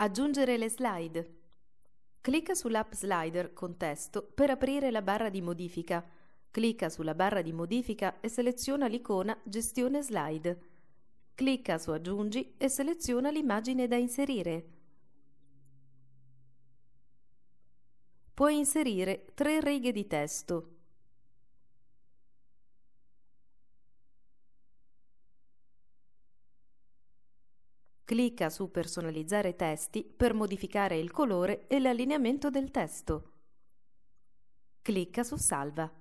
Aggiungere le slide. Clicca sull'app slider con testo per aprire la barra di modifica. Clicca sulla barra di modifica e seleziona l'icona Gestione slide. Clicca su Aggiungi e seleziona l'immagine da inserire. Puoi inserire tre righe di testo, Clicca su Personalizzare testi per modificare il colore e l'allineamento del testo. Clicca su Salva.